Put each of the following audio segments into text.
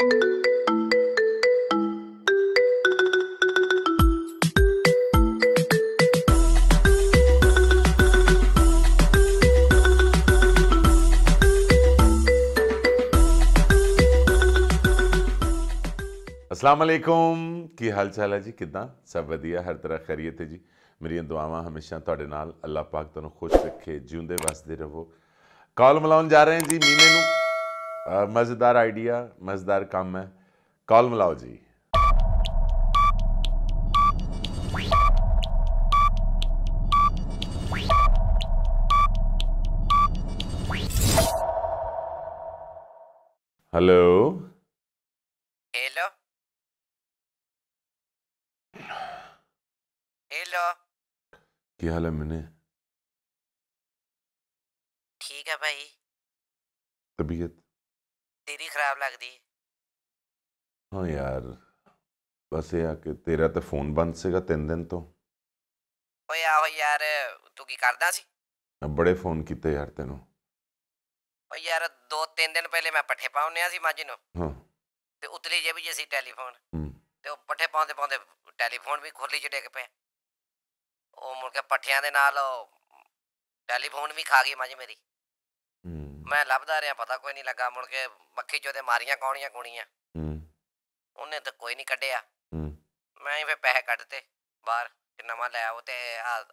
ਅਸਲਾਮੁਅਲੈਕੁਮ ਕੀ ਹਾਲ ਚਾਲ ਹੈ ਜੀ ਕਿਦਾਂ ਸਭ ਵਧੀਆ ਹਰ ਤਰ੍ਹਾਂ ਖੈਰੀਅਤ ਹੈ ਜੀ ਮੇਰੀਆਂ ਦੁਆਵਾਂ ਹਮੇਸ਼ਾ ਤੁਹਾਡੇ ਨਾਲ ਅੱਲਾਹ ਪਾਕ ਤੁਹਾਨੂੰ ਖੁਸ਼ ਰੱਖੇ ਜਿਉਂਦੇ ਵਸਦੇ ਰਹੋ ਕਾਲ ਮਲਾਉਣ ਜਾ ਰਹੇ ਹਾਂ ਜੀ ਮੀਨੇ ਨੂੰ मज़ेदार आइडिया मज़ेदार काम है कॉल मिलाओ जी हेलो हेलो हेलो क्या हाल है मैंने ठीक है भाई तबीयत ਤੇਰੀ ਖਰਾਬ ਲੱਗਦੀ ਹਾਂ ਯਾਰ ਬਸ ਇਹ ਆ ਕਿ ਤੇਰਾ ਤਾਂ ਫੋਨ ਬੰਦ ਸੀਗਾ 3 ਦਿਨ ਤੋਂ ਓਏ ਆਹੋ ਯਾਰ ਤੂੰ ਕੀ ਕਰਦਾ ਸੀ ਬੜੇ ਫੋਨ ਕੀਤੇ ਯਾਰ ਤੈਨੂੰ ਓਏ ਯਾਰ 2-3 ਦਿਨ ਪਹਿਲੇ ਮੈਂ ਪੱਠੇ ਪਾਉਣਿਆ ਸੀ ਮਾਜੀ ਨੂੰ ਹਾਂ ਤੇ ਉਤਲੀ ਜੇ ਵੀ ਜੇ ਸੀ ਟੈਲੀਫੋਨ ਤੇ ਉਹ ਪੱਠੇ ਪਾਉਂਦੇ ਪਾਉਂਦੇ ਟੈਲੀਫੋਨ ਵੀ ਖੋਲੀ ਚ ਡਿੱਗ ਪਿਆ ਉਹ ਮੁਰਕੇ ਪੱਠਿਆਂ ਦੇ ਨਾਲ ਟੈਲੀਫੋਨ ਵੀ ਖਾ ਗਈ ਮਾਜੀ ਮੇਰੀ ਮੈਂ ਲੱਭਦਾ ਰਿਹਾ ਪਤਾ ਕੋਈ ਨਹੀਂ ਲੱਗਾ ਮੁੜ ਕੇ ਮੱਖੀ ਚੋਦੇ ਮਾਰੀਆਂ ਕੌਣੀਆਂ ਕੁਣੀਆਂ ਹੂੰ ਉਹਨੇ ਤਾਂ ਕੋਈ ਨਹੀਂ ਕੱਢਿਆ ਹੂੰ ਮੈਂ ਹੀ ਫੇ ਪੈਸੇ ਕੱਢਤੇ ਬਾਹਰ ਤੇ ਨਵਾਂ ਲੈ ਉਹ ਤੇ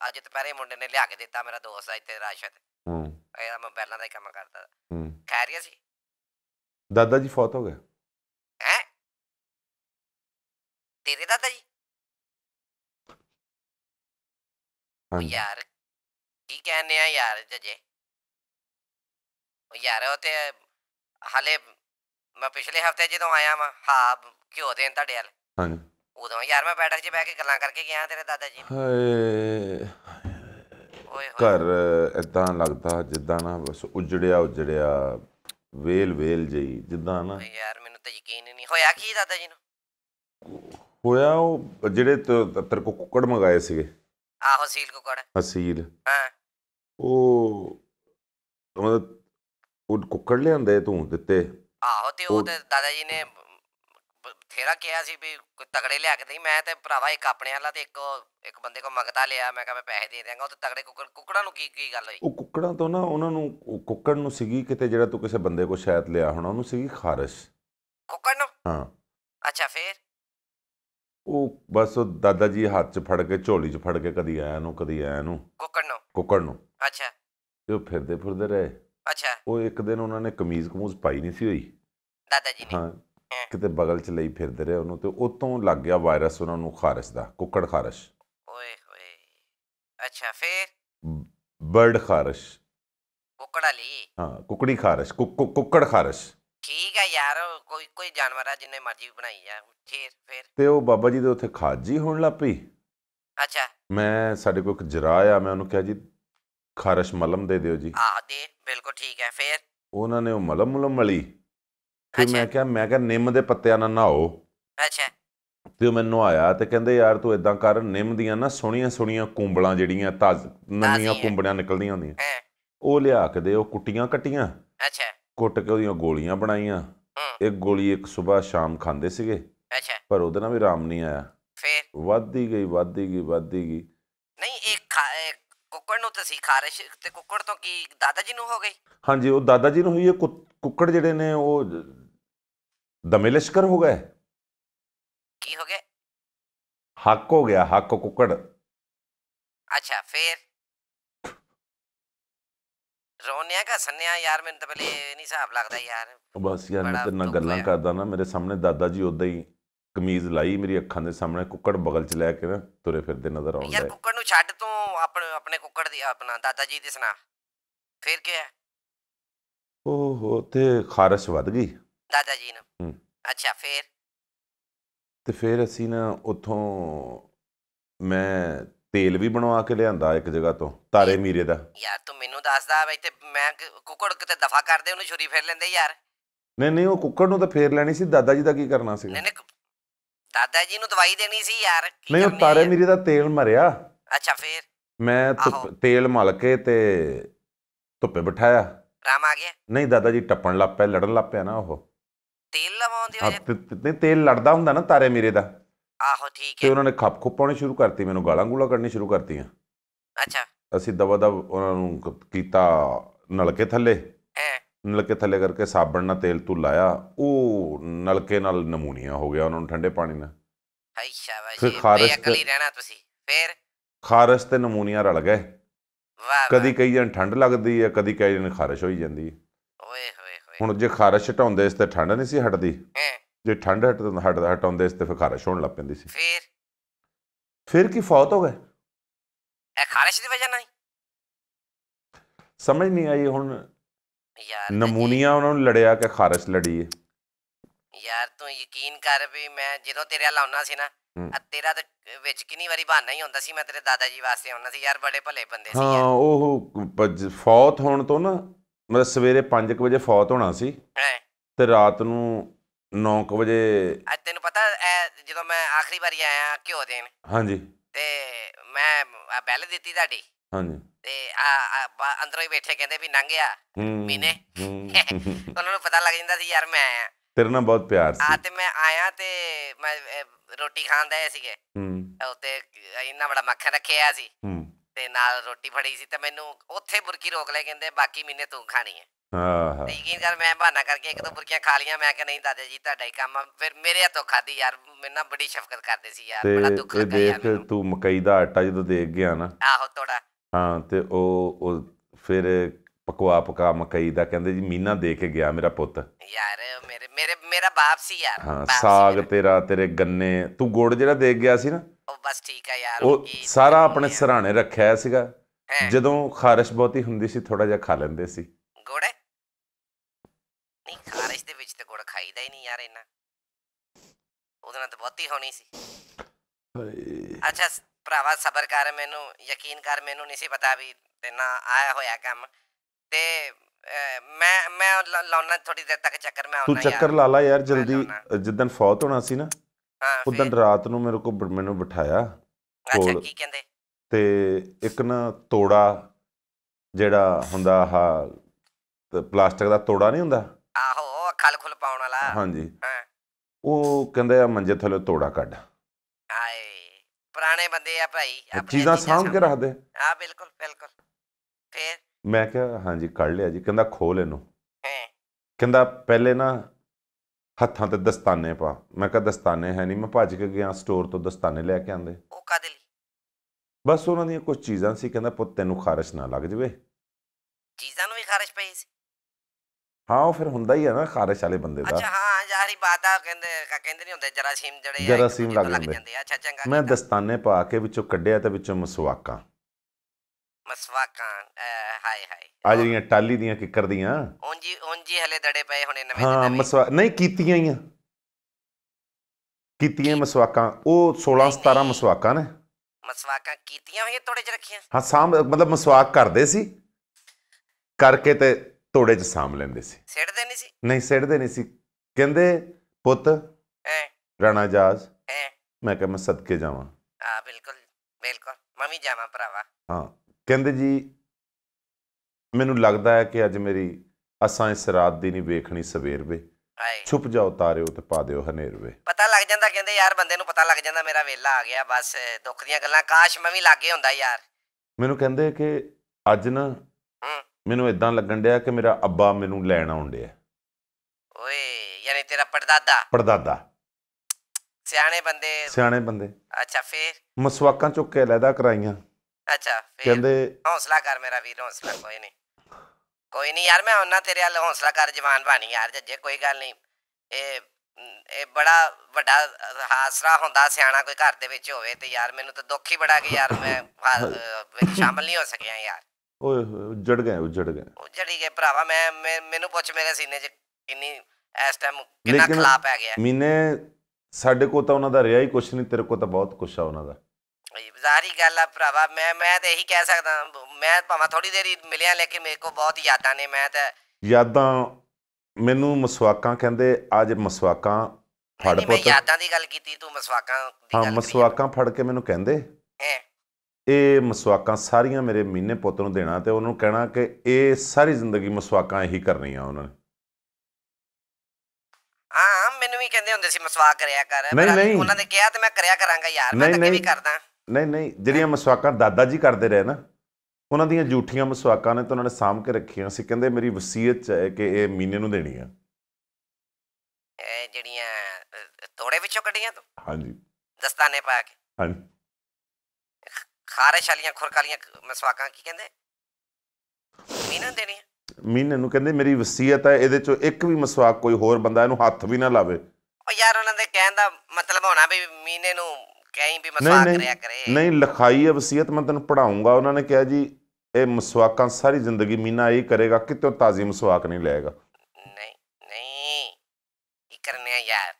ਅੱਜ ਦੁਪਹਿਰੇ ਮੁੰਡੇ ਨੇ ਲਿਆ ਕੇ ਦਿੱਤਾ ਮੇਰਾ ਦੋਸਤ ਆ ਇੱਥੇ ਰਾਸ਼ਦ ਹੂੰ ਇਹਦਾ ਮੈਂ ਬੈਲਾਂ ਦਾ ਹੀ ਕੰਮ ਕਰਦਾ ਹੂੰ ਖੈਰੀਆ ਸੀ ਦਾਦਾ ਜੀ ਫੌਤ ਹੋ ਗਏ ਹੈ ਤੇਰੇ ਦਾਦਾ ਜੀ ਉਹ ਯਾਰ ਕੀ ਕਹਿੰਨੇ ਆ ਯਾਰ ਜਜੇ ਯਾਰ ਉਹ ਤੇ ਹਾਲੇ ਮੈਂ ਪਿਛਲੇ ਹਫਤੇ ਜਦੋਂ ਆਇਆ ਵਾਂ ਹਾਂ ਘਿਓ ਦੇਣ ਤੁਹਾਡੇ ਵੱਲ ਹਾਂਜੀ ਉਦੋਂ ਯਾਰ ਮੈਂ ਬੈਠਕ 'ਚ ਬਹਿ ਕੇ ਗੱਲਾਂ ਕਰਕੇ ਗਿਆ ਤੇਰੇ ਦਾਦਾ ਜੀ ਹਾਏ ਓਏ ਘਰ ਇਦਾਂ ਲੱਗਦਾ ਜਿੱਦਾਂ ਨਾ ਬਸ ਉਜੜਿਆ ਉਜੜਿਆ ਵੇਲ ਵੇਲ ਜਈ ਜਿੱਦਾਂ ਨਾ ਯਾਰ ਮੈਨੂੰ ਤਾਂ ਯਕੀਨ ਹੀ ਨਹੀਂ ਹੋਇਆ ਕੀ ਦਾਦਾ ਜੀ ਨੂੰ ਹੋਇਆ ਉਹ ਜਿਹੜੇ ਤੇਰ ਤੇਰੇ ਕੋ ਕੁੱਕੜ ਮੰਗਾਏ ਸੀਗੇ ਆਹੋ ਸੀਲ ਕੁੱਕੜ ਹਸੀਲ ਹਾਂ ਉਹ ਮਤਲਬ ਉਹ ਕੁੱਕੜ ਲਿਆਂਦੇ ਤੂੰ ਦਿੱਤੇ ਆਹੋ ਤੇ ਉਹ ਤੇ ਦਾਦਾ ਜੀ ਨੇ ਥੇਰਾ ਕਿਹਾ ਸੀ ਵੀ ਕੋਈ ਤਗੜੇ ਲਿਆ ਕੇ ਦੇ ਮੈਂ ਤੇ ਭਰਾਵਾ ਇੱਕ ਆਪਣੇ ਵਾਲਾ ਤੇ ਇੱਕ ਇੱਕ ਬੰਦੇ ਕੋ ਮੰਗਤਾ ਲਿਆ ਮੈਂ ਕਿਹਾ ਮੈਂ ਪੈਸੇ ਦੇ ਦਿਆਂਗਾ ਉਹ ਤੇ ਤਗੜੇ ਕੁੱਕੜ ਕੁੱਕੜਾਂ ਨੂੰ ਕੀ ਕੀ ਗੱਲ ਹੋਈ ਉਹ ਕੁੱਕੜਾਂ ਤੋਂ ਨਾ ਉਹਨਾਂ ਨੂੰ ਕੁੱਕੜ ਨੂੰ ਸੀਗੀ ਕਿਤੇ ਜਿਹੜਾ ਤੂੰ ਕਿਸੇ ਬੰਦੇ ਕੋ ਸ਼ਾਇਦ ਲਿਆ ਹੋਣਾ ਉਹਨੂੰ ਸੀਗੀ ਖਾਰਸ਼ ਕੁੱਕੜ ਨੂੰ ਹਾਂ ਅੱਛਾ ਫੇਰ ਉਹ ਬਸ ਉਹ ਦਾਦਾ ਜੀ ਹੱਥ 'ਚ ਫੜ ਕੇ ਝੋਲੀ 'ਚ ਫੜ ਕੇ ਕਦੀ ਆਇਆ ਨੂੰ ਕਦੀ ਆਇਆ ਨੂੰ ਕੁੱਕੜ ਨੂੰ ਕੁੱਕੜ ਨੂੰ ਅੱਛਾ ਤੇ ਉਹ ਫਿਰਦੇ ਫਿਰਦੇ ਰਹੇ ਅੱਛਾ ਉਹ ਇੱਕ ਦਿਨ ਉਹਨਾਂ ਨੇ ਕਮੀਜ਼ ਕਮੂਜ਼ ਪਾਈ ਨਹੀਂ ਸੀ ਹੋਈ ਦਾਦਾ ਜੀ ਨੇ ਹਾਂ ਕਿਤੇ ਬਗਲ ਚ ਲਈ ਫਿਰਦੇ ਰਹੇ ਉਹਨੂੰ ਤੇ ਉਤੋਂ ਲੱਗ ਗਿਆ ਵਾਇਰਸ ਉਹਨਾਂ ਨੂੰ ਖਾਰਸ਼ ਦਾ ਕੁੱਕੜ ਖਾਰਸ਼ ਓਏ ਹੋਏ ਅੱਛਾ ਫੇਰ ਬਰਡ ਖਾਰਸ਼ ਕੁੱਕੜਾ ਲਈ ਹਾਂ ਕੁੱਕੜੀ ਖਾਰਸ਼ ਕੁੱਕੜ ਖਾਰਸ਼ ਠੀਕ ਹੈ ਯਾਰ ਕੋਈ ਕੋਈ ਜਾਨਵਰ ਆ ਜਿੰਨੇ ਮਰਜ਼ੀ ਬਣਾਈ ਜਾ ਫੇਰ ਫੇਰ ਤੇ ਉਹ ਬਾਬਾ ਜੀ ਦੇ ਉੱਥੇ ਖਾਜੀ ਹੋਣ ਲੱਪੀ ਅੱਛਾ ਮੈਂ ਸਾਡੇ ਕੋਲ ਇੱਕ ਜਰਾ ਆ ਮੈਂ ਉਹਨੂੰ ਕਿਹਾ ਜੀ ਖਾਰਸ਼ ਮਲਮ ਦੇ ਦਿਓ ਜੀ ਹਾਂ ਦੇ ਬਿਲਕੁਲ ਠੀਕ ਹੈ ਫੇਰ ਉਹਨਾਂ ਨੇ ਉਹ ਮਲਮ ਮਲਮ ਮਲੀ ਤੇ ਮੈਂ ਕਿਹਾ ਮੈਂ ਕਿਹਾ ਨਿੰਮ ਦੇ ਪੱਤਿਆਂ ਨਾਲ ਨਹਾਓ ਅੱਛਾ ਤੇ ਮੈਨੂੰ ਆਇਆ ਤੇ ਕਹਿੰਦੇ ਯਾਰ ਤੂੰ ਇਦਾਂ ਕਰ ਨਿੰਮ ਦੀਆਂ ਨਾ ਸੋਹਣੀਆਂ ਸੋਹਣੀਆਂ ਕੁੰਬਲਾਂ ਜਿਹੜੀਆਂ ਤਾਜ਼ ਨਵੀਆਂ ਕੁੰਬੜੀਆਂ ਨਿਕਲਦੀਆਂ ਹੁੰਦੀਆਂ ਉਹ ਲਿਆ ਕੇ ਦੇ ਉਹ ਕੁੱਟੀਆਂ ਕੱਟੀਆਂ ਅੱਛਾ ਕੁੱਟ ਕੇ ਉਹਦੀਆਂ ਗੋਲੀਆਂ ਬਣਾਈਆਂ ਇੱਕ ਗੋਲੀ ਇੱਕ ਸਵੇਰ ਸ਼ਾਮ ਖਾਂਦੇ ਸੀਗੇ ਅੱਛਾ ਪਰ ਉਹਦੇ ਨਾਲ ਵੀ ਆਰਾਮ ਨਹੀਂ ਆਇਆ ਫੇਰ ਵੱਧਦੀ ਗਈ ਵੱਧਦੀ ਗਈ ਵੱਧਦੀ ਗਈ ਕੁੱਕੜ ਨੂੰ ਤੁਸੀਂ ਖਾਰਿਸ਼ ਤੇ ਕੁੱਕੜ ਤੋਂ ਕੀ ਦਾਦਾ ਜੀ ਨੂੰ ਹੋ ਗਈ ਹਾਂਜੀ ਉਹ ਦਾਦਾ ਜੀ ਨੂੰ ਹੋਈ ਹੈ ਕੁੱਕੜ ਜਿਹੜੇ ਨੇ ਉਹ ਦਮੇਲਸ਼ਕਰ ਹੋ ਗਏ ਕੀ ਹੋ ਗਏ ਹੱਕ ਹੋ ਗਿਆ ਹੱਕ ਕੁੱਕੜ ਅੱਛਾ ਫੇਰ ਰੋਨਿਆ ਕਾ ਸੰਨਿਆ ਯਾਰ ਮੈਨੂੰ ਤਾਂ ਪਹਿਲੇ ਨਹੀਂ ਹਿਸਾਬ ਲੱਗਦਾ ਯਾਰ ਬਸ ਯਾਰ ਮੈਂ ਤੇ ਨਾ ਗੱਲਾਂ ਕਰਦਾ ਨਾ ਮੇਰੇ ਸਾਹਮਣੇ ਦਾਦਾ ਜੀ ਉਦਾਂ ਹੀ ਕਮੀਜ਼ ਲਾਈ ਮੇਰੀ ਅੱਖਾਂ ਦੇ ਸਾਹਮਣੇ ਕੁੱਕੜ ਬਗਲ 'ਚ ਲੈ ਕੇ ਨਾ ਤੁਰੇ ਫਿਰਦੇ ਨਜ਼ਰ ਆਉਂਦੇ ਯਾਰ ਕੁੱਕੜ ਨੂੰ ਛੱਡ ਤੂੰ ਆਪਣੇ ਆਪਣੇ ਕੁੱਕੜ ਦੀ ਆਪਣਾ ਦਾਦਾ ਜੀ ਦੀ ਸੁਣਾ ਫਿਰ ਕੀ ਹੈ ਉਹ ਹੋ ਤੇ ਖਾਰਸ਼ ਵੱਧ ਗਈ ਦਾਦਾ ਜੀ ਨੂੰ ਅੱਛਾ ਫਿਰ ਤੇ ਫਿਰ ਅਸੀਂ ਨਾ ਉਥੋਂ ਮੈਂ ਤੇਲ ਵੀ ਬਣਵਾ ਕੇ ਲਿਆਂਦਾ ਇੱਕ ਜਗ੍ਹਾ ਤੋਂ ਤਾਰੇ ਮੀਰੇ ਦਾ ਯਾਰ ਤੂੰ ਮੈਨੂੰ ਦੱਸਦਾ ਬਈ ਤੇ ਮੈਂ ਕੁੱਕੜ ਕਿਤੇ ਦਫਾ ਕਰਦੇ ਉਹਨੂੰ ਛੁਰੀ ਫੇਰ ਲੈਂਦੇ ਯਾਰ ਨਹੀਂ ਨਹੀਂ ਉਹ ਕੁੱਕੜ ਨੂੰ ਤਾਂ ਫੇਰ ਲੈਣੀ ਸੀ ਦਾਦਾ ਜੀ ਦਾ ਕੀ ਕਰਨਾ ਸੀ ਨਹੀਂ ਨਹੀਂ ਦਾਦਾ ਜੀ ਨੂੰ ਦਵਾਈ ਦੇਣੀ ਸੀ ਯਾਰ ਨਹੀਂ ਤਾਰੇ ਹੈ? ਦਾ ਤੇਲ ਮਰਿਆ ਅੱਛਾ ਫੇਰ ਮੈਂ ਤੇਲ ਮਲ ਕੇ ਤੇ ਧੁੱਪੇ ਬਿਠਾਇਆ ਰਾਮ ਆ ਗਿਆ ਨਹੀਂ ਦਾਦਾ ਜੀ ਟੱਪਣ ਲੱਗ ਪਿਆ ਲੜਨ ਲੱਗ ਪਿਆ ਨਾ ਉਹ ਤੇਲ ਲਵਾਉਂਦੇ ਹੋ ਜੇ ਤੇ- ਤੇਲ ਲੜਦਾ ਹੁੰਦਾ ਨਾ ਤਾਰੇ ਮੇਰੇ ਦਾ ਆਹੋ ਠੀਕ ਤੇ ਉਹਨਾਂ ਨੇ ਖੱਪ ਖੁੱਪਾਉਣੀ ਸ਼ੁਰੂ ਕਰਤੀ ਮੈਨੂੰ ਗਾਲਾਂ ਗੂਲਾਂ ਕੱਢਣੀ ਸ਼ੁਰੂ ਕਰਤੀਆਂ ਅੱਛਾ ਅਸੀਂ ਦਵਾ ਦਵ ਉਹਨਾਂ ਨੂੰ ਕੀਤਾ ਨਲਕੇ ਥੱਲੇ ਨਲਕੇ ਥੱਲੇ ਕਰਕੇ ਸਾਬਣ ਨਾਲ ਤੇਲ ਤੂੰ ਲਾਇਆ ਉਹ ਨਲਕੇ ਨਾਲ ਨਮੂਨੀਆ ਹੋ ਗਿਆ ਉਹਨਾਂ ਨੂੰ ਠੰਡੇ ਪਾਣੀ ਨਾਲ ਹਾਈ ਸ਼ਾਬਾਸ਼ ਫਿਰ ਖਾਰਸ਼ ਤੇ ਰਹਿਣਾ ਤੁਸੀਂ ਫਿਰ ਖਾਰਸ਼ ਤੇ ਨਮੂਨੀਆ ਰਲ ਗਏ ਵਾਹ ਕਦੀ ਕਈ ਜਣ ਠੰਡ ਲੱਗਦੀ ਹੈ ਕਦੀ ਕਈ ਜਣ ਖਾਰਸ਼ ਹੋਈ ਜਾਂਦੀ ਹੈ ਓਏ ਹੋਏ ਹੋਏ ਹੁਣ ਜੇ ਖਾਰਸ਼ ਹਟਾਉਂਦੇ ਇਸ ਤੇ ਠੰਡ ਨਹੀਂ ਸੀ ਹਟਦੀ ਜੇ ਠੰਡ ਹਟ ਹਟਦਾ ਹਟਾਉਂਦੇ ਇਸ ਤੇ ਫਿਰ ਖਾਰਸ਼ ਹੋਣ ਲੱਗ ਪੈਂਦੀ ਸੀ ਫਿਰ ਫਿਰ ਕੀ ਫੌਤ ਹੋ ਗਏ ਇਹ ਖਾਰਸ਼ ਦੀ ਵਜ੍ਹਾ ਨਹੀਂ ਸਮਝ ਨਹੀਂ ਆਈ ਹੁਣ ਯਾਰ ਨਮੂਨੀਆ ਉਹਨਾਂ ਨੂੰ ਲੜਿਆ ਕਿ ਖਾਰਸ਼ ਲੜੀ ਹੈ ਯਾਰ ਤੂੰ ਯਕੀਨ ਕਰ ਵੀ ਮੈਂ ਜਦੋਂ ਤੇਰੇ ਨਾਲ ਆਉਣਾ ਸੀ ਨਾ ਤੇਰਾ ਤਾਂ ਵਿੱਚ ਕਿੰਨੀ ਵਾਰੀ ਬਹਾਨਾ ਹੀ ਹੁੰਦਾ ਸੀ ਮੈਂ ਤੇਰੇ ਦਾਦਾ ਜੀ ਵਾਸਤੇ ਆਉਣਾ ਸੀ ਯਾਰ ਬੜੇ ਭਲੇ ਬੰਦੇ ਸੀ ਹਾਂ ਉਹ ਫੌਤ ਹੋਣ ਤੋਂ ਨਾ ਮਤਲਬ ਸਵੇਰੇ 5:00 ਵਜੇ ਫੌਤ ਹੋਣਾ ਸੀ ਤੇ ਰਾਤ ਨੂੰ 9:00 ਵਜੇ ਅੱਜ ਤੈਨੂੰ ਪਤਾ ਐ ਜਦੋਂ ਮੈਂ ਆਖਰੀ ਵਾਰੀ ਆਇਆ ਕਿਉਂ ਦੇਣ ਹਾਂਜੀ ਤੇ ਮੈਂ ਬੈਲ ਦਿੱਤੀ ਤੁਹਾਡੀ ਹਾਂਜੀ ਤੇ ਆ ਆ- ਅੰਦਰ ਹੀ ਬੈਠੇ ਕਹਿੰਦੇ ਵੀ ਲੰਘ ਗਿਆ ਮੀਨੇ ਉਹਨਾਂ ਨੂੰ ਪਤਾ ਲੱਗ ਜਾਂਦਾ ਸੀ ਯਾਰ ਮੈਂ ਆਇਆ ਤੇਰੇ ਨਾਲ ਬਹੁਤ ਪਿਆਰ ਸੀ ਆ ਤੇ ਮੈਂ ਆਇਆ ਤੇ ਮੈਂ ਰੋਟੀ ਖਾਣ ਦੇ ਸੀਗੇ ਹੂੰ ਉੱਤੇ ਇੰਨਾ ਬੜਾ ਮੱਖਣ ਰੱਖਿਆ ਸੀ ਹੂੰ ਤੇ ਨਾਲ ਰੋਟੀ ਫੜੀ ਸੀ ਤੇ ਮੈਨੂੰ ਉੱਥੇ ਬੁਰਕੀ ਰੋਕ ਲੈ ਕਹਿੰਦੇ ਬਾਕੀ ਮੀਨੇ ਤੂੰ ਖਾਣੀ ਹੈ ਹਾਂ ਤੇ ਯਕੀਨ ਕਰ ਮੈਂ ਬਹਾਨਾ ਕਰਕੇ ਇੱਕ ਦੋ ਬੁਰਕੀਆਂ ਖਾ ਲੀਆਂ ਮੈਂ ਕਿਹਾ ਨਹੀਂ ਦਾਦਾ ਜੀ ਤੁਹਾਡਾ ਹੀ ਕੰਮ ਆ ਫਿਰ ਮੇਰੇ ਹੱਥੋਂ ਖਾਦੀ ਯਾਰ ਮੈਨਾਂ ਨਾ ਬੜੀ ਸ਼ਫਕਤ ਕਰਦੇ ਸੀ ਯਾਰ ਬੜਾ ਦੁੱਖ ਲੱਗਿਆ ਲੱਗਾ ਯਾਰ ਦੇਖ ਤੂੰ ਮਕਈ ਦਾ ਆਟਾ ਜਦੋਂ ਦੇਖ ਗਿਆ ਨਾ ਆਹੋ ਥੋੜਾ ਹਾਂ ਤੇ ਉਹ ਉਹ ਫਿਰ ਪਕਵਾ ਪਕਾ ਮਕਈ ਦਾ ਕਹਿੰਦੇ ਜੀ ਮੀਨਾ ਦੇ ਕੇ ਗਿਆ ਮੇਰਾ ਪੁੱਤ ਯਾਰ ਮੇਰੇ ਮੇਰੇ ਮੇਰਾ ਬਾਪ ਸੀ ਯਾਰ ਹਾਂ ਸਾਗ ਤੇਰਾ ਤੇਰੇ ਗੰਨੇ ਤੂੰ ਗੁੜ ਜਿਹੜਾ ਦੇ ਗਿਆ ਸੀ ਨਾ ਉਹ ਬਸ ਠੀਕ ਆ ਯਾਰ ਉਹ ਸਾਰਾ ਆਪਣੇ ਸਰਾਣੇ ਰੱਖਿਆ ਸੀਗਾ ਜਦੋਂ ਖਾਰਿਸ਼ ਬਹੁਤੀ ਹੁੰਦੀ ਸੀ ਥੋੜਾ ਜਿਹਾ ਖਾ ਲੈਂਦੇ ਸੀ ਗੁੜ ਨਹੀਂ ਖਾਰਿਸ਼ ਦੇ ਵਿੱਚ ਤੇ ਗੁੜ ਖਾਈਦਾ ਹੀ ਨਹੀਂ ਯਾਰ ਇਹਨਾਂ ਉਹਦੇ ਨਾਲ ਤਾਂ ਬਹੁਤੀ ਹੋਣੀ ਸੀ ਅੱਛਾ ਭਰਾਵਾ ਸਬਰ ਕਰ ਮੈਨੂੰ ਯਕੀਨ ਕਰ ਮੈਨੂੰ ਨਹੀਂ ਸੀ ਪਤਾ ਵੀ ਤੇਨਾ ਆਇਆ ਹੋਇਆ ਕੰਮ ਤੇ ਮੈਂ ਮੈਂ ਲਾਉਣਾ ਥੋੜੀ ਦੇਰ ਤੱਕ ਚੱਕਰ ਮੈਂ ਆਉਣਾ ਤੂੰ ਚੱਕਰ ਲਾ ਲਾ ਯਾਰ ਜਲਦੀ ਜਿੱਦਣ ਫੌਤ ਹੋਣਾ ਸੀ ਨਾ ਹਾਂ ਉਦੋਂ ਰਾਤ ਨੂੰ ਮੇਰੇ ਕੋ ਮੈਨੂੰ ਬਿਠਾਇਆ ਅੱਛਾ ਕੀ ਕਹਿੰਦੇ ਤੇ ਇੱਕ ਨਾ ਤੋੜਾ ਜਿਹੜਾ ਹੁੰਦਾ ਆ ਪਲਾਸਟਿਕ ਦਾ ਤੋੜਾ ਨਹੀਂ ਹੁੰਦਾ ਆਹੋ ਖਲ ਖਲ ਪਾਉਣ ਵਾਲਾ ਹਾਂਜੀ ਉਹ ਕਹਿੰਦੇ ਆ ਮੰਜੇ ਥੱਲੇ ਤੋੜਾ ਕੱਢ ਸਿਆਣੇ ਬੰਦੇ ਆ ਭਾਈ ਚੀਜ਼ਾਂ ਸਾਂਭ ਕੇ ਰੱਖਦੇ ਆ ਬਿਲਕੁਲ ਬਿਲਕੁਲ ਫੇਰ ਮੈਂ ਕਿਹਾ ਹਾਂਜੀ ਕੱਢ ਲਿਆ ਜੀ ਕਹਿੰਦਾ ਖੋਲ ਇਹਨੂੰ ਕਹਿੰਦਾ ਪਹਿਲੇ ਨਾ ਹੱਥਾਂ ਤੇ ਦਸਤਾਨੇ ਪਾ ਮੈਂ ਕਿਹਾ ਦਸਤਾਨੇ ਹੈ ਨਹੀਂ ਮੈਂ ਭੱਜ ਕੇ ਗਿਆ ਸਟੋਰ ਤੋਂ ਦਸਤਾਨੇ ਲੈ ਕੇ ਆਂਦੇ ਉਹ ਕਾਦੇ ਲਈ ਬਸ ਉਹਨਾਂ ਦੀਆਂ ਕੁਝ ਚੀਜ਼ਾਂ ਸੀ ਕਹਿੰਦਾ ਪੁੱਤ ਤੈਨੂੰ ਖਾਰਸ਼ ਨਾ ਲੱਗ ਜਵੇ ਚੀਜ਼ਾਂ ਨੂੰ ਵੀ ਖਾਰਸ਼ ਪਈ ਸੀ ਹਾਂ ਫਿਰ ਹੁੰਦਾ ਹੀ ਆ ਨਾ ਖਾਰਿਸ਼ ਵਾਲੇ ਬੰਦੇ ਦਾ ਅੱਛਾ ਹਾਂ ਯਾਰ ਇਹ ਬਾਤ ਆ ਕਹਿੰਦੇ ਕਹਿੰਦੇ ਨਹੀਂ ਹੁੰਦੇ ਜਰਾਸੀਮ ਜਿਹੜੇ ਜਰਾਸੀਮ ਲੱਗ ਜਾਂਦੇ ਅੱਛਾ ਚੰਗਾ ਮੈਂ ਦਸਤਾਨੇ ਪਾ ਕੇ ਵਿੱਚੋਂ ਕੱਢਿਆ ਤੇ ਵਿੱਚੋਂ ਮਸਵਾਕਾਂ ਮਸਵਾਕਾਂ ਹਾਏ ਹਾਏ ਆ ਜਿਹੜੀਆਂ ਟਾਲੀ ਦੀਆਂ ਕਿੱਕਰ ਦੀਆਂ ਉਂਜੀ ਉਂਜੀ ਹਲੇ ਦੜੇ ਪਏ ਹੁਣੇ ਨਵੇਂ ਹਾਂ ਮਸਵਾ ਨਹੀਂ ਕੀਤੀਆਂ ਹੀ ਆ ਕੀਤੀਆਂ ਮਸਵਾਕਾਂ ਉਹ 16 17 ਮਸਵਾਕਾਂ ਨੇ ਮਸਵਾਕਾਂ ਕੀਤੀਆਂ ਹੋਈਆਂ ਥੋੜੇ ਜਿ ਰੱਖੀਆਂ ਹਾਂ ਸਾਮ ਮਤਲਬ ਮਸਵਾਕ ਕਰਦੇ ਸੀ ਕਰਕੇ ਤੇ ਤੋੜੇ 'ਚ ਸਾਮ ਲੈਂਦੇ ਸੀ ਸਿੱਟਦੇ ਨਹੀਂ ਸੀ ਨਹੀਂ ਸਿੱਟਦੇ ਨਹੀਂ ਸੀ ਕਹਿੰਦੇ ਪੁੱਤ ਐ ਰਾਣਾ ਜਾਜ ਐ ਮੈਂ ਕਿਹਾ ਮੈਂ ਸਦਕੇ ਜਾਵਾਂ ਆ ਬਿਲਕੁਲ ਬਿਲਕੁਲ ਮਮੀ ਜਾਵਾਂ ਭਰਾਵਾ ਹਾਂ ਕਹਿੰਦੇ ਜੀ ਮੈਨੂੰ ਲੱਗਦਾ ਹੈ ਕਿ ਅੱਜ ਮੇਰੀ ਅਸਾਂ ਇਸ ਰਾਤ ਦੀ ਨਹੀਂ ਵੇਖਣੀ ਸਵੇਰ ਵੇ ਛੁਪ ਜਾਓ ਤਾਰਿਓ ਤੇ ਪਾ ਦਿਓ ਹਨੇਰ ਵੇ ਪਤਾ ਲੱਗ ਜਾਂਦਾ ਕਹਿੰਦੇ ਯਾਰ ਬੰਦੇ ਨੂੰ ਪਤਾ ਲੱਗ ਜਾਂਦਾ ਮੇਰਾ ਵੇਲਾ ਆ ਗਿਆ ਬਸ ਦੁੱਖ ਦੀਆਂ ਗੱਲਾਂ ਕਾਸ਼ ਮੈਂ ਵੀ ਲੱਗੇ ਹੁੰਦਾ ਯਾਰ ਮੈਨੂੰ ਕਹਿੰਦੇ ਕਿ ਅੱਜ ਨਾ ਮੈਨੂੰ ਇਦਾਂ ਲੱਗਣ ਡਿਆ ਕਿ ਮੇਰਾ ਅੱਬਾ ਮੈਨੂੰ ਲੈਣ ਆਉਣ ਡਿਆ ਓਏ ਯਾਨੀ ਤੇਰਾ ਪਰਦਾਦਾ ਪਰਦਾਦਾ ਸਿਆਣੇ ਬੰਦੇ ਸਿਆਣੇ ਬੰਦੇ ਅੱਛਾ ਫੇਰ ਮਸਵਾਕਾਂ ਚੁੱਕ ਕੇ ਲੈਦਾ ਕਰਾਈਆਂ ਅੱਛਾ ਫੇਰ ਕਹਿੰਦੇ ਹੌਸਲਾ ਕਰ ਮੇਰਾ ਵੀਰ ਹੌਸਲਾ ਕੋਈ ਨਹੀਂ ਕੋਈ ਨਹੀਂ ਯਾਰ ਮੈਂ ਉਹਨਾਂ ਤੇਰੇ ਨਾਲ ਹੌਸਲਾ ਕਰ ਜਵਾਨ ਬਾਣੀ ਯਾਰ ਜੱਜੇ ਕੋਈ ਗੱਲ ਨਹੀਂ ਇਹ ਇਹ ਬੜਾ ਵੱਡਾ ਹਾਸਰਾ ਹੁੰਦਾ ਸਿਆਣਾ ਕੋਈ ਘਰ ਦੇ ਵਿੱਚ ਹੋਵੇ ਤੇ ਯਾਰ ਮੈਨੂੰ ਤਾਂ ਦੁੱਖ ਹੀ ਬੜਾ ਕਿ ਯਾਰ ਮੈਂ ਸ਼ਾਮਲ ਨਹੀਂ ਹੋ ਸਕਿਆ ਯਾਰ ਓਏ ਉੱਜੜ ਗਏ ਉੱਜੜ ਗਏ ਉੱਜੜ ਗਏ ਭਰਾਵਾ ਮੈਂ ਮੈਨੂੰ ਪੁੱਛ ਮੇਰੇ ਸੀਨੇ 'ਚ ਕਿੰਨੀ ਇਸ ਟਾਈਮ ਕਿੰਨਾ ਖਲਾ ਪੈ ਗਿਆ ਮੀਨੇ ਸਾਡੇ ਕੋ ਤਾਂ ਉਹਨਾਂ ਦਾ ਰਿਹਾ ਹੀ ਕੁਛ ਨਹੀਂ ਤੇਰੇ ਕੋ ਤਾਂ ਬਹੁਤ ਕੁਛ ਆ ਉਹਨਾਂ ਦਾ ਇਹ ਬਜ਼ਾਰੀ ਗੱਲ ਆ ਭਰਾਵਾ ਮੈਂ ਮੈਂ ਤਾਂ ਇਹੀ ਕਹਿ ਸਕਦਾ ਮੈਂ ਭਾਵਾ ਥੋੜੀ ਦੇਰੀ ਮਿਲਿਆ ਲੇਕਿਨ ਮੇਰੇ ਕੋ ਬਹੁਤ ਯਾਦਾਂ ਨੇ ਮੈਂ ਤਾਂ ਯਾਦਾਂ ਮੈਨੂੰ ਮਸਵਾਕਾਂ ਕਹਿੰਦੇ ਅੱਜ ਮਸਵਾਕਾਂ ਫੜ ਪੁੱਤ ਯਾਦਾਂ ਦੀ ਗੱਲ ਕੀਤੀ ਤੂੰ ਮਸਵਾਕਾਂ ਦੀ ਗੱਲ ਹਾਂ ਮਸਵਾਕਾਂ ਫੜ ਕੇ ਮੈਨੂੰ ਕਹਿੰਦੇ ਹੈ ਇਹ ਮਸਵਾਕਾਂ ਸਾਰੀਆਂ ਮੇਰੇ ਮੀਨੇ ਪੁੱਤ ਨੂੰ ਦੇਣਾ ਤੇ ਉਹਨੂੰ ਕਹਿਣਾ ਕਿ ਇਹ ਸਾਰੀ ਜ਼ਿੰਦਗੀ ਮਸਵਾਕਾਂ ਇਹੀ ਕਰਨੀਆਂ ਉਹਨਾਂ ਨੇ ਹਾਂ ਮੈਨੂੰ ਵੀ ਕਹਿੰਦੇ ਹੁੰਦੇ ਸੀ ਮਸਵਾਕ ਕਰਿਆ ਕਰ ਪਰ ਉਹਨਾਂ ਨੇ ਕਿਹਾ ਤੇ ਮੈਂ ਕਰਿਆ ਕਰਾਂਗਾ ਯਾਰ ਮੈਂ ਤਾਂ ਵੀ ਕਰਦਾ ਨਹੀਂ ਨਹੀਂ ਜਿਹੜੀਆਂ ਮਸਵਾਕਾਂ ਦਾਦਾ ਜੀ ਕਰਦੇ ਰਹੇ ਨਾ ਉਹਨਾਂ ਦੀਆਂ ਝੂਠੀਆਂ ਮਸਵਾਕਾਂ ਨੇ ਤਾਂ ਉਹਨਾਂ ਨੇ ਸਾਂਭ ਕੇ ਰੱਖੀਆਂ ਸੀ ਕਹਿੰਦੇ ਮੇਰੀ ਵਸੀਅਤ ਚ ਹੈ ਕਿ ਇਹ ਮੀਨੇ ਨੂੰ ਦੇਣੀ ਆ ਜਿਹੜੀਆਂ ਤੋੜੇ ਵਿੱਚੋਂ ਕੱਢੀਆਂ ਤੂੰ ਹਾਂਜੀ ਦਸਤਾਨੇ ਪਾ ਕੇ ਹਾਂਜੀ ਖਾਰੇ ਵਾਲੀਆਂ ਖੁਰਕਾਲੀਆਂ ਮਸਵਾਕਾਂ ਕੀ ਕਹਿੰਦੇ ਮੀਨਾਂ ਦੇਣੀ ਮੀਨੇ ਨੂੰ ਕਹਿੰਦੇ ਮੇਰੀ ਵਸੀਅਤ ਹੈ ਇਹਦੇ ਚੋਂ ਇੱਕ ਵੀ ਮਸਵਾਕ ਕੋਈ ਹੋਰ ਬੰਦਾ ਇਹਨੂੰ ਹੱਥ ਵੀ ਨਾ ਲਾਵੇ ਉਹ ਯਾਰ ਉਹਨਾਂ ਦੇ ਕਹਿਣ ਦਾ ਮਤਲਬ ਹੋਣਾ ਵੀ ਮੀਨੇ ਨੂੰ ਕਹੀਂ ਵੀ ਮਸਵਾਕ ਕਰਿਆ ਕਰੇ ਨਹੀਂ ਲਿਖਾਈ ਹੈ ਵਸੀਅਤ ਮੈਂ ਤੈਨੂੰ ਪੜਾਉਂਗਾ ਉਹਨਾਂ ਨੇ ਕਿਹਾ ਜੀ ਇਹ ਮਸਵਾਕਾਂ ਸਾਰੀ ਜ਼ਿੰਦਗੀ ਮੀਨਾ ਇਹ ਕਰੇਗਾ ਕਿਤੇ ਤਾਜ਼ੀ ਮਸਵਾਕ ਨਹੀਂ ਲਏਗਾ ਨਹੀਂ ਨਹੀਂ ਕੀ ਕਰਨੇ ਆ ਯਾਰ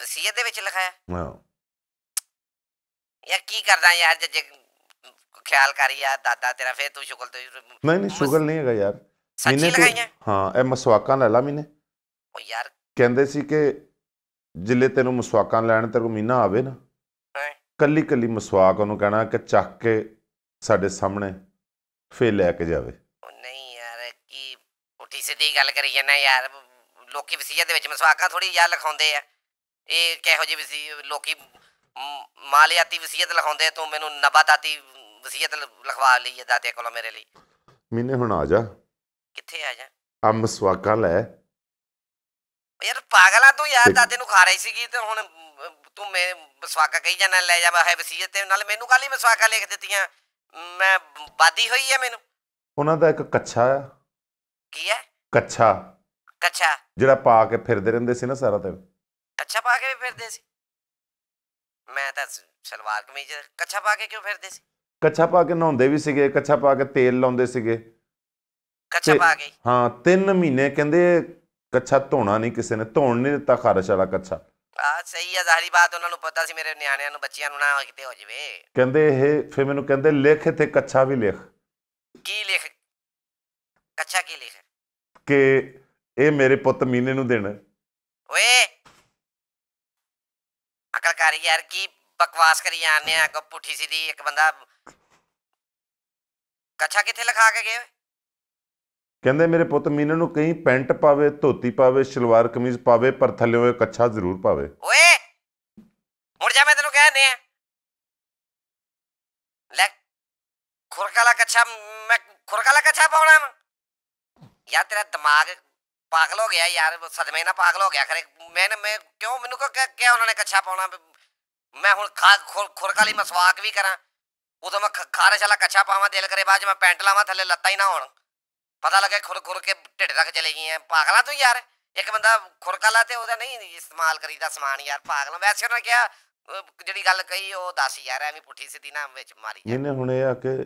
ਵਸੀਅਤ ਦੇ ਵਿੱਚ ਲਿਖਾਇਆ ਹਾਂ ਯਾਰ ਕੀ ਕਰਦਾ ਯਾਰ ਜੇ ਖਿਆਲ ਕਰ ਯਾਰ ਦਾਦਾ ਤੇਰਾ ਫੇਰ ਤੂੰ ਸ਼ੁਗਲ ਤੇ ਨਹੀਂ ਨਹੀਂ ਸ਼ੁਗਲ ਨਹੀਂ ਹੈਗਾ ਯਾਰ ਮੈਨੇ ਲਗਾਈਆਂ ਹਾਂ ਇਹ ਮਸਵਾਕਾਂ ਲੈ ਲਾ ਮੈਨੇ ਉਹ ਯਾਰ ਕਹਿੰਦੇ ਸੀ ਕਿ ਜਿੱਲੇ ਤੈਨੂੰ ਮਸਵਾਕਾਂ ਲੈਣ ਤੇਰੇ ਕੋ ਮੀਨਾ ਆਵੇ ਨਾ ਕੱਲੀ ਕੱਲੀ ਮਸਵਾਕ ਉਹਨੂੰ ਕਹਿਣਾ ਕਿ ਚੱਕ ਕੇ ਸਾਡੇ ਸਾਹਮਣੇ ਫੇਰ ਲੈ ਕੇ ਜਾਵੇ ਨਹੀਂ ਯਾਰ ਕੀ ਉੱਠੀ ਸਿੱਧੀ ਗੱਲ ਕਰੀ ਜਾਂਦਾ ਯਾਰ ਲੋਕੀ ਵਸੀਅਤ ਦੇ ਵਿੱਚ ਮਸਵਾਕਾਂ ਥੋੜੀ ਯਾਰ ਲਿਖਾਉਂਦੇ ਆ ਇਹ ਕਿਹੋ ਜਿਹੀ ਲੋਕੀ ਮਾਲਿਆਤੀ ਵਸੀਅਤ ਲਿਖਾਉਂਦੇ ਤੂੰ ਮੈਨੂੰ ਨਬਾਤਾਤੀ ਵਸੀਅਤ ਲਿਖਵਾ ਲਈ ਦਾਦੇ ਕੋਲੋਂ ਮੇਰੇ ਲਈ ਮੀਨੇ ਹੁਣ ਆ ਜਾ ਕਿੱਥੇ ਆ ਜਾ ਆ ਮਸਵਾਕਾ ਲੈ ਯਾਰ ਪਾਗਲ ਆ ਤੂੰ ਯਾਰ ਦਾਦੇ ਨੂੰ ਖਾ ਰਹੀ ਸੀਗੀ ਤੇ ਹੁਣ ਤੂੰ ਮੈਂ ਮਸਵਾਕਾ ਕਹੀ ਜਾਣਾ ਲੈ ਜਾ ਹੈ ਵਸੀਅਤ ਤੇ ਨਾਲ ਮੈਨੂੰ ਕਾਲੀ ਮਸਵਾਕਾ ਲਿਖ ਦਿੱਤੀਆਂ ਮੈਂ ਬਾਦੀ ਹੋਈ ਆ ਮੈਨੂੰ ਉਹਨਾਂ ਦਾ ਇੱਕ ਕੱਛਾ ਆ ਕੀ ਹੈ ਕੱਛਾ ਕੱਛਾ ਜਿਹੜਾ ਪਾ ਕੇ ਫਿਰਦੇ ਰਹਿੰਦੇ ਸੀ ਨਾ ਸਾਰਾ ਦਿਨ ਕੱਛਾ ਪਾ ਕੇ ਫਿਰਦੇ ਸੀ ਮੈਂ ਤਾਂ ਸਲਵਾਰ ਕਮੀਜ਼ ਕੱਛਾ ਪਾ ਕੇ ਕਿਉਂ ਫਿਰਦੇ ਸੀ ਕੱਛਾ ਪਾ ਕੇ ਨਹਾਉਂਦੇ ਵੀ ਸੀਗੇ ਕੱਛਾ ਪਾ ਕੇ ਤੇਲ ਲਾਉਂਦੇ ਸੀਗੇ ਕੱਛਾ ਪਾ ਕੇ ਹਾਂ 3 ਮਹੀਨੇ ਕਹਿੰਦੇ ਕੱਛਾ ਧੋਣਾ ਨਹੀਂ ਕਿਸੇ ਨੇ ਧੋਣ ਨਹੀਂ ਦਿੱਤਾ ਖਾਰਸ਼ ਵਾਲਾ ਕੱਛਾ ਆ ਸਹੀ ਆ ਜ਼ਾਹਰੀ ਬਾਤ ਉਹਨਾਂ ਨੂੰ ਪਤਾ ਸੀ ਮੇਰੇ ਨਿਆਣਿਆਂ ਨੂੰ ਬੱਚਿਆਂ ਨੂੰ ਨਾ ਕਿਤੇ ਹੋ ਜਵੇ ਕਹਿੰਦੇ ਇਹ ਫਿਰ ਮੈਨੂੰ ਕਹਿੰਦੇ ਲਿਖ ਇੱਥੇ ਕੱਛਾ ਵੀ ਲਿਖ ਕੀ ਲਿਖ ਕੱਛਾ ਕੀ ਲਿਖ ਕਿ ਇਹ ਮੇਰੇ ਪੁੱਤ ਮੀਨੇ ਨੂੰ ਦੇਣਾ ਓਏ ਯਾਰ ਯਾਰ ਕੀ ਬਕਵਾਸ ਕਰੀ ਜਾਂਦੇ ਆ ਕੋ ਪੁੱਠੀ ਸਿੱਧੀ ਇੱਕ ਬੰਦਾ ਕੱਛਾ ਕਿੱਥੇ ਲਿਖਾ ਕੇ ਗਏ ਕਹਿੰਦੇ ਮੇਰੇ ਪੁੱਤ ਮੀਨਾ ਨੂੰ ਕਈ ਪੈਂਟ ਪਾਵੇ ਧੋਤੀ ਪਾਵੇ ਸ਼ਲਵਾਰ ਕਮੀਜ਼ ਪਾਵੇ ਪਰ ਥੱਲੇ ਉਹ ਕੱਛਾ ਜ਼ਰੂਰ ਪਾਵੇ ਓਏ ਮੁੜ ਜਾ ਮੈਂ ਤੈਨੂੰ ਕਹਿੰਦੇ ਆ ਲੈ ਖੁਰਕਾਲਾ ਕੱਛਾ ਮੈਂ ਖੁਰਕਾਲਾ ਕੱਛਾ ਪਾਉਣਾ ਯਾਰ ਤੇਰਾ ਦਿਮਾਗ ਪਾਗਲ ਹੋ ਗਿਆ ਯਾਰ ਸਦਮੇ ਨਾਲ ਪਾਗਲ ਹੋ ਗਿਆ ਖਰੇ ਮੈਂ ਮੈਂ ਕਿਉਂ ਮੈਨੂੰ ਕਿਹਾ ਉਹਨਾਂ ਨੇ ਕੱਛਾ ਪਾਉਣਾ ਮੈਂ ਹੁਣ ਖੁਰਕਾਲੀ ਮਸਵਾਕ ਵੀ ਕਰਾਂ ਉਦੋਂ ਮੈਂ ਖਾਰਸ਼ ਵਾਲਾ ਕੱਛਾ ਪਾਵਾਂ ਦਿਲ ਕਰੇ ਬਾਅਦ ਮੈਂ ਪੈਂਟ ਲਾਵਾਂ ਥੱਲੇ ਲੱਤਾਂ ਹੀ ਨਾ ਹੋਣ ਪਤਾ ਲੱਗੇ ਖੁਰ ਖੁਰ ਕੇ ਢਿੱਡ ਤੱਕ ਚਲੇ ਗਈਆਂ ਪਾਗਲਾ ਤੂੰ ਯਾਰ ਇੱਕ ਬੰਦਾ ਖੁਰਕਾਲਾ ਤੇ ਉਹਦਾ ਨਹੀਂ ਇਸਤੇਮਾਲ ਕਰੀਦਾ ਸਮਾਨ ਯਾਰ ਪਾਗਲਾ ਵੈਸੇ ਉਹਨਾਂ ਕਿਹਾ ਜਿਹੜੀ ਗੱਲ ਕਹੀ ਉਹ ਦੱਸ ਯਾਰ ਐਵੇਂ ਪੁੱਠੀ ਸਿੱਧੀ ਨਾ ਵਿੱਚ ਮਾਰੀ ਇਹਨੇ ਹੁਣ ਇਹ ਆ ਕਿ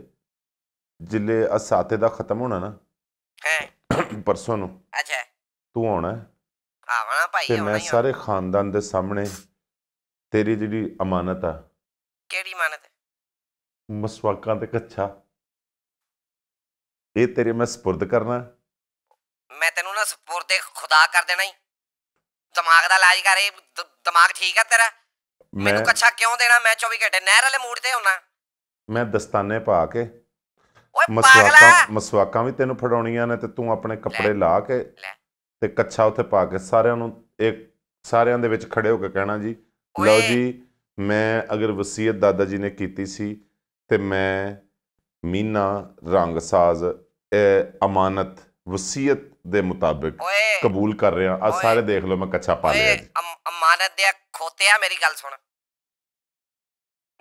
ਜ਼ਿਲ੍ਹੇ ਅਸਾਤੇ ਦਾ ਖਤਮ ਹੋਣਾ ਨਾ ਹੈ ਪਰਸੋਂ ਨੂੰ ਅੱਛਾ ਤੂੰ ਆਉਣਾ ਆਵਣਾ ਭਾਈ ਆਉਣਾ ਮੈਂ ਸਾਰੇ ਖਾਨਦਾਨ ਦੇ ਸਾਹਮਣੇ ਤੇਰੀ ਜਿਹੜੀ ਅਮਾਨਤ ਆ ਕਿਹੜੀ ਅਮਾਨਤ ਮਸਵਾਕਾਂ ਤੇ ਕੱਛਾ ਇਹ ਤੇਰੇ ਮੈਂ سپرد ਕਰਨਾ ਮੈਂ ਤੈਨੂੰ ਨਾ ਤੇ ਖੁਦਾ ਕਰ ਦੇਣਾ ਹੀ ਦਿਮਾਗ ਦਾ ਇਲਾਜ ਕਰ ਇਹ ਦਿਮਾਗ ਠੀਕ ਆ ਤੇਰਾ ਮੈਨੂੰ ਕੱਛਾ ਕਿਉਂ ਦੇਣਾ ਮੈਂ 24 ਘੰਟੇ ਨਹਿਰ ਵਾਲੇ ਮੂਡ ਤੇ ਹੁੰਨਾ ਮੈਂ ਦਸਤਾਨੇ ਪਾ ਕੇ ਓਏ ਮਸਵਾਕਾਂ ਮਸਵਾਕਾਂ ਵੀ ਤੈਨੂੰ ਫੜਾਉਣੀਆਂ ਨੇ ਤੇ ਤੂੰ ਆਪਣੇ ਕੱਪੜੇ ਲਾ ਕੇ ਤੇ ਕੱਛਾ ਉੱਥੇ ਪਾ ਕੇ ਸਾਰਿਆਂ ਨੂੰ ਇੱਕ ਸਾਰਿਆਂ ਦੇ ਵਿੱਚ ਖੜੇ ਹੋ ਕੇ ਕਹਿਣਾ ਜੀ ਲਓ ਜੀ ਮੈਂ ਅਗਰ ਵਸੀਅਤ ਦਾਦਾ ਜੀ ਨੇ ਕੀਤੀ ਸੀ ਤੇ ਮੈਂ ਮੀਨਾ ਰੰਗਸਾਜ਼ ਅਮਾਨਤ ਵਸੀਅਤ ਦੇ ਮੁਤਾਬਕ ਕਬੂਲ ਕਰ ਰਿਹਾ ਆ ਸਾਰੇ ਦੇਖ ਲਓ ਮੈਂ ਕੱਚਾ ਪਾ ਲਿਆ ਅਮਾਨਤ ਦੇ ਖੋਤਿਆ ਮੇਰੀ ਗੱਲ ਸੁਣ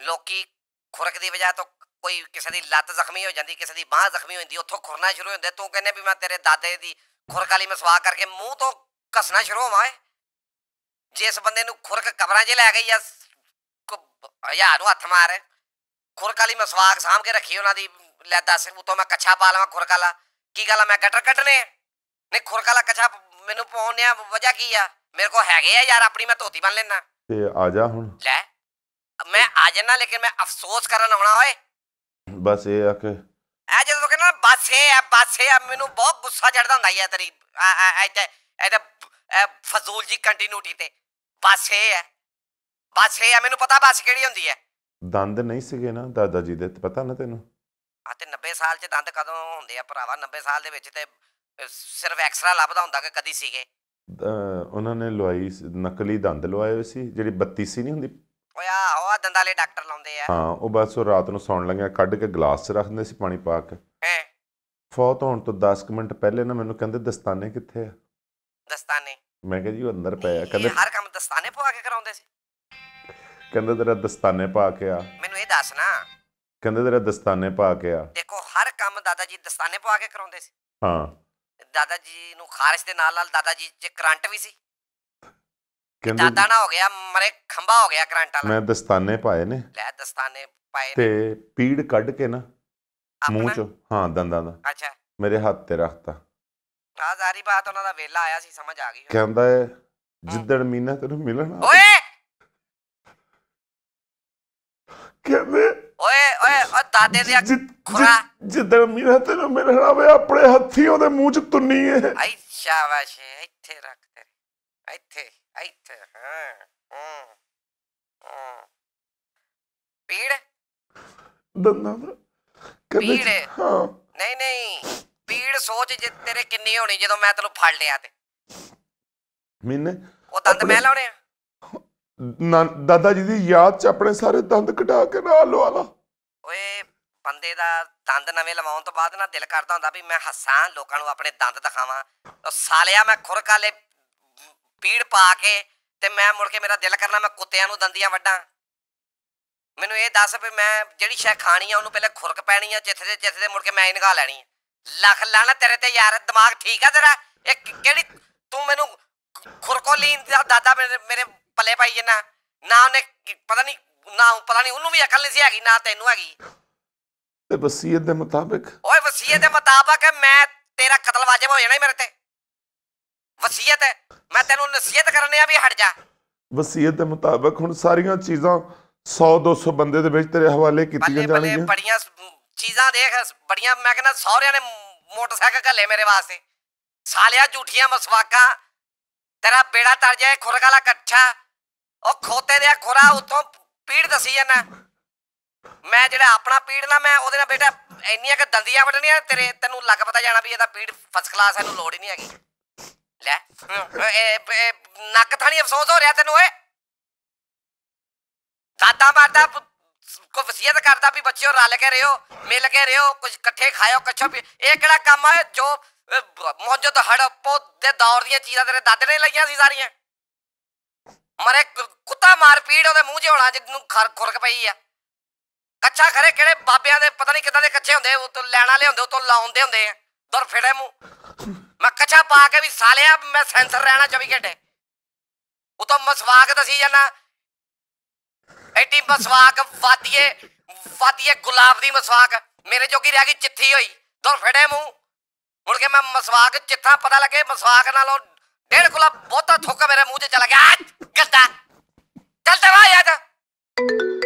ਲੋਕੀ ਖੁਰਕ ਦੀ ਵਜ੍ਹਾ ਤੋਂ ਕੋਈ ਕਿਸੇ ਦੀ ਲੱਤ ਜ਼ਖਮੀ ਹੋ ਜਾਂਦੀ ਕਿਸੇ ਦੀ ਬਾਹ ਜ਼ਖਮੀ ਹੋ ਜਾਂਦੀ ਉੱਥੋਂ ਖੁਰਨਾ ਸ਼ੁਰੂ ਹੁੰਦੇ ਤੂੰ ਕਹਿੰਦੇ ਵੀ ਮੈਂ ਤੇਰੇ ਦਾਦੇ ਦੀ ਖੁਰਕ ਵਾਲੀ ਮਸਵਾ ਕਰਕੇ ਮੂੰਹ ਤੋਂ ਕਸਣਾ ਸ਼ੁਰੂ ਹੋਵਾਂ ਜਿਸ ਬੰਦੇ ਨੂੰ ਖੁਰਕ ਕਬਰਾਂ 'ਚ ਲੈ ਗਈ ਆ ਹਜ਼ਾਰ ਨੂੰ ਹੱਥ ਮਾਰ ਖੁਰਕ ਵਾਲੀ ਮਸਵਾਕ ਸਾਂਭ ਕੇ ਰੱਖੀ ਉਹਨਾਂ ਦੀ ਲੈ ਦੱਸ ਉਤੋਂ ਮੈਂ ਕੱਛਾ ਪਾ ਲਵਾਂ ਖੁਰਕ ਵਾਲਾ ਕੀ ਗੱਲ ਆ ਮੈਂ ਗਟਰ ਕੱਢਨੇ ਨਹੀਂ ਖੁਰਕ ਵਾਲਾ ਕੱਛਾ ਮੈਨੂੰ ਪਾਉਣ ਆ ਵਜ੍ਹਾ ਕੀ ਆ ਮੇਰੇ ਕੋ ਹੈਗੇ ਆ ਯਾਰ ਆਪਣੀ ਮੈਂ ਧੋਤੀ ਬਣ ਲੈਣਾ ਤੇ ਆ ਜਾ ਹੁਣ ਲੈ ਮੈਂ ਆ ਜਾਣਾ ਲੇਕਿਨ ਮੈਂ ਅਫਸੋਸ ਕਰਨ ਆਉਣਾ ਓਏ ਬਸ ਇਹ ਆ ਕਿ ਐ ਜਦੋਂ ਕਹਿੰਦਾ ਬਸ ਇਹ ਆ ਬਸ ਇਹ ਆ ਮੈਨੂੰ ਬਹੁਤ ਗੁੱਸਾ ਚੜਦਾ ਹੁੰਦਾ ਯਾਰ ਤੇਰੀ ਐ ਐ ਤੇ ਫਜ਼ੂਲ ਜੀ ਕੰਟੀਨਿਊਟੀ ਤੇ ਬਸ ਇਹ ਹੈ ਬਸ ਇਹ ਹੈ ਮੈਨੂੰ ਪਤਾ ਬਸ ਕਿਹੜੀ ਹੁੰਦੀ ਹੈ ਦੰਦ ਨਹੀਂ ਸੀਗੇ ਨਾ ਦਾਦਾ ਜੀ ਦੇ ਪਤਾ ਨਾ ਤੈਨੂੰ ਆ ਤੇ 90 ਸਾਲ 'ਚ ਦੰਦ ਕਦੋਂ ਹੁੰਦੇ ਆ ਭਰਾਵਾ 90 ਸਾਲ ਦੇ ਵਿੱਚ ਤੇ ਸਿਰਫ ਐਕਸਰਾ ਲੱਭਦਾ ਹੁੰਦਾ ਕਿ ਕਦੀ ਸੀਗੇ ਉਹਨਾਂ ਨੇ ਲਵਾਈ ਨਕਲੀ ਦੰਦ ਲਵਾਏ ਹੋਏ ਸੀ ਜਿਹੜੀ 32 ਸੀ ਨਹੀਂ ਹੁੰਦੀ ਓਏ ਆ ਦੰਦਾਂ ਦੰਦਾਲੇ ਡਾਕਟਰ ਲਾਉਂਦੇ ਆ ਹਾਂ ਉਹ ਬਸ ਉਹ ਰਾਤ ਨੂੰ ਸੌਣ ਲੱਗਿਆ ਕੱਢ ਕੇ ਗਲਾਸ 'ਚ ਰੱਖਦੇ ਸੀ ਪਾਣੀ ਪਾ ਕੇ ਫੌਤ ਹੋਣ ਤੋਂ 10 ਮਿੰਟ ਪਹਿਲੇ ਨਾ ਮੈਨੂੰ ਕਹਿੰਦੇ ਦਸਤਾਨੇ ਕਿੱਥੇ ਆ ਦਸਤਾਨੇ ਮੈਂ ਕਿਹਾ ਜੀ ਉਹ ਅੰਦਰ ਪਿਆ ਕਹਿੰਦੇ ਹਰ ਕੰਮ ਦਸਤਾਨੇ ਪਵਾ ਕੇ ਕਰਾਉਂਦੇ ਸੀ ਕਹਿੰਦੇ ਤੇਰਾ ਦਸਤਾਨੇ ਪਾ ਕੇ ਆ ਮੈਨੂੰ ਇਹ ਦੱਸ ਨਾ ਕਹਿੰਦੇ ਤੇਰਾ ਦਸਤਾਨੇ ਪਾ ਕੇ ਆ ਦੇਖੋ ਹਰ ਕੰਮ ਦਾਦਾ ਜੀ ਦਸਤਾਨੇ ਪਵਾ ਕੇ ਕਰਾਉਂਦੇ ਸੀ ਹਾਂ ਦਾਦਾ ਜੀ ਨੂੰ ਖਾਰਸ਼ ਦੇ ਨਾਲ ਨਾਲ ਦਾਦਾ ਜੀ 'ਚ ਕਰੰਟ ਵੀ ਸੀ ਕਹਿੰਦੇ ਦਾਦਾ ਨਾ ਹੋ ਗਿਆ ਮਰੇ ਖੰਭਾ ਹੋ ਗਿਆ ਕਰੰਟ ਵਾਲਾ ਮੈਂ ਦਸਤਾਨੇ ਪਾਏ ਨੇ ਲੈ ਦਸਤਾਨੇ ਪਾਏ ਤੇ ਪੀੜ ਕੱਢ ਕੇ ਨਾ ਮੂੰਹ 'ਚ ਹਾਂ ਦੰਦਾਂ ਦਾ ਅੱਛਾ ਮੇਰੇ ਹੱਥ ਤੇ ਰੱਖਤਾ ਆ ਜ਼ਾਰੀ ਬਾਤ ਉਹਨਾਂ ਦਾ ਵੇਲਾ ਆਇਆ ਸੀ ਸਮਝ ਆ ਗਈ ਕਹਿੰਦਾ ਹੈ ਜਿੱਦਣ ਮੀਨਾ ਤੈਨੂੰ ਮਿਲਣਾ ਓਏ ਕਿਵੇਂ ਓਏ ਓਏ ਉਹ ਦਾਦੇ ਦੇ ਖੁਰਾ ਜਿੱਦਣ ਮੀਨਾ ਤੈਨੂੰ ਮਿਲਣਾ ਵੇ ਆਪਣੇ ਹੱਥੀ ਉਹਦੇ ਮੂੰਹ ਚ ਤੁੰਨੀ ਹੈ ਆਈ ਸ਼ਾਬਾਸ਼ ਇੱਥੇ ਰੱਖ ਤੇ ਇੱਥੇ ਇੱਥੇ ਹਾਂ ਹਾਂ ਪੀੜ ਦੰਦਾਂ ਦਾ ਪੀੜ ਹਾਂ ਨਹੀਂ ਨਹੀਂ ਸਪੀਡ ਸੋਚ ਜੇ ਤੇਰੇ ਕਿੰਨੀ ਹੋਣੀ ਜਦੋਂ ਮੈਂ ਤੈਨੂੰ ਫੜ ਲਿਆ ਤੇ ਮੈਨੇ ਉਹ ਦੰਦ ਮੈਂ ਲਾਉਣੇ ਆ ਦਾਦਾ ਜੀ ਦੀ ਯਾਦ ਚ ਆਪਣੇ ਸਾਰੇ ਦੰਦ ਕਟਾ ਕੇ ਨਾਲ ਲਵਾ ਲਾ ਓਏ ਬੰਦੇ ਦਾ ਦੰਦ ਨਵੇਂ ਲਵਾਉਣ ਤੋਂ ਬਾਅਦ ਨਾ ਦਿਲ ਕਰਦਾ ਹੁੰਦਾ ਵੀ ਮੈਂ ਹੱਸਾਂ ਲੋਕਾਂ ਨੂੰ ਆਪਣੇ ਦੰਦ ਦਿਖਾਵਾਂ ਤਾਂ ਸਾਲਿਆ ਮੈਂ ਖੁਰਕਾਲੇ ਪੀੜ ਪਾ ਕੇ ਤੇ ਮੈਂ ਮੁੜ ਕੇ ਮੇਰਾ ਦਿਲ ਕਰਨਾ ਮੈਂ ਕੁੱਤਿਆਂ ਨੂੰ ਦੰਦੀਆਂ ਵੱਡਾਂ ਮੈਨੂੰ ਇਹ ਦੱਸ ਵੀ ਮੈਂ ਜਿਹੜੀ ਸ਼ੈ ਖਾਣੀ ਆ ਉਹਨੂੰ ਪਹਿਲੇ ਖੁਰਕ ਪੈਣੀ ਆ ਜਿੱਥੇ ਜਿੱਥੇ ਮੁੜ ਕੇ ਮੈਂ ਇਨਗਾ ਲੈਣੀ ਆ ਲਖ ਲਾਣਾ ਤੇਰੇ ਤੇ ਯਾਰ ਦਿਮਾਗ ਠੀਕ ਆ ਤੇਰਾ ਇਹ ਕਿਹੜੀ ਤੂੰ ਮੈਨੂੰ ਖੁਰਕੋਲੀ ਦਾ ਦਾਦਾ ਮੇਰੇ ਪੱਲੇ ਪਾਈ ਜਨਾ ਨਾ ਉਹਨੇ ਪਤਾ ਨਹੀਂ ਨਾ ਪਤਾ ਨਹੀਂ ਉਹਨੂੰ ਵੀ ਅਕਲ ਨਹੀਂ ਸੀ ਹੈਗੀ ਨਾ ਤੈਨੂੰ ਹੈਗੀ ਤੇ ਵਸੀਅਤ ਦੇ ਮੁਤਾਬਕ ਓਏ ਵਸੀਅਤ ਦੇ ਮੁਤਾਬਕ ਮੈਂ ਤੇਰਾ ਕਤਲ ਵਾਜਬ ਹੋ ਜਾਣਾ ਮੇਰੇ ਤੇ ਵਸੀਅਤ ਹੈ ਮੈਂ ਤੈਨੂੰ ਨਸੀਹਤ ਕਰਨੇ ਆ ਵੀ ਹਟ ਜਾ ਵਸੀਅਤ ਦੇ ਮੁਤਾਬਕ ਹੁਣ ਸਾਰੀਆਂ ਚੀਜ਼ਾਂ 100 200 ਬੰਦੇ ਦੇ ਵਿੱਚ ਤੇਰੇ ਹਵਾਲੇ ਕੀਤੀਆਂ ਜਾਣਗੀਆਂ ਬੜੀਆਂ ਚੀਜ਼ਾਂ ਦੇਖ ਬੜੀਆਂ ਮੈਂ ਕਹਿੰਦਾ ਸਹੁਰਿਆਂ ਨੇ ਮੋਟਰਸਾਈਕਲ ਘੱਲੇ ਮੇਰੇ ਵਾਸਤੇ ਸਾਲਿਆ ਝੂਠੀਆਂ ਮਸਵਾਕਾਂ ਤੇਰਾ ਬੇੜਾ ਤਰ ਜਾਏ ਖੁਰਗਾਲਾ ਕੱਛਾ ਉਹ ਖੋਤੇ ਦੇ ਖੁਰਾ ਉਤੋਂ ਪੀੜ ਦਸੀ ਜਾਂਦਾ ਮੈਂ ਜਿਹੜਾ ਆਪਣਾ ਪੀੜ ਨਾ ਮੈਂ ਉਹਦੇ ਨਾਲ ਬੇਟਾ ਇੰਨੀਆਂ ਕਿ ਦੰਦੀਆਂ ਵੱਢਣੀਆਂ ਤੇਰੇ ਤੈਨੂੰ ਲੱਗ ਪਤਾ ਜਾਣਾ ਵੀ ਇਹਦਾ ਪੀੜ ਫਸ ਕਲਾਸ ਇਹਨੂੰ ਲੋੜ ਹੀ ਨਹੀਂ ਹੈਗੀ ਲੈ ਨੱਕ ਥਾਣੀ ਅਫਸੋਸ ਹੋ ਰਿਹਾ ਤੈਨੂੰ ਓਏ ਦਾਦਾ ਮਾਰਦਾ ਕੋ ਵਸੀਅਤ ਕਰਦਾ ਵੀ ਬੱਚਿਓ ਰਲ ਕੇ ਰਿਓ ਮਿਲ ਕੇ ਰਿਓ ਕੁਝ ਇਕੱਠੇ ਖਾਓ ਕੱਛੋ ਵੀ ਇਹ ਕਿਹੜਾ ਕੰਮ ਹੈ ਜੋ ਮੌਜੂਦ ਹੜੱਪੋ ਦੇ ਦੌਰ ਦੀਆਂ ਚੀਜ਼ਾਂ ਤੇਰੇ ਦਾਦੇ ਨੇ ਲਈਆਂ ਸੀ ਸਾਰੀਆਂ ਮਰੇ ਕੁੱਤਾ ਮਾਰ ਪੀੜ ਉਹਦੇ ਮੂੰਹ 'ਚ ਹੋਣਾ ਜਿਹਨੂੰ ਖਰ ਖੁਰਕ ਪਈ ਆ ਕੱਚਾ ਖਰੇ ਕਿਹੜੇ ਬਾਬਿਆਂ ਦੇ ਪਤਾ ਨਹੀਂ ਕਿੱਦਾਂ ਦੇ ਕੱਚੇ ਹੁੰਦੇ ਉਹ ਤੋਂ ਲੈਣਾ ਲਿਆਉਂਦੇ ਉਹ ਤੋਂ ਲਾਉਂਦੇ ਹੁੰਦੇ ਆ ਦੁਰ ਫੇੜੇ ਮੂੰਹ ਮੈਂ ਕੱਚਾ ਪਾ ਕੇ ਵੀ ਸਾਲਿਆ ਮੈਂ ਸੈਂਸਰ ਰਹਿਣਾ 24 ਘੰਟੇ ਉਹ ਤਾਂ ਮਸਵਾਕ ਦਸੀ ਜਾਂਦਾ ਐਡੀ ਮਸਵਾਕ ਵਾਦੀਏ ਵਾਦੀਏ ਗੁਲਾਬ ਦੀ ਮਸਵਾਕ ਮੇਰੇ ਜੋਗੀ ਰਹਿ ਗਈ ਚਿੱਠੀ ਹੋਈ ਤੁਰ ਫੜੇ ਮੂੰਹ ਮੁੜ ਕੇ ਮੈਂ ਮਸਵਾਕ ਚਿੱਠਾ ਪਤਾ ਲੱਗੇ ਮਸਵਾਕ ਨਾਲ ਉਹ ਡੇਢ ਗੁਲਾਬ ਬਹੁਤਾ ਥੁੱਕ ਮੇਰੇ ਮੂੰਹ 'ਚ ਚਲਾ ਗਿਆ ਗੱਦਾ ਚੱਲ ਤੇ ਵਾ ਯਾਰ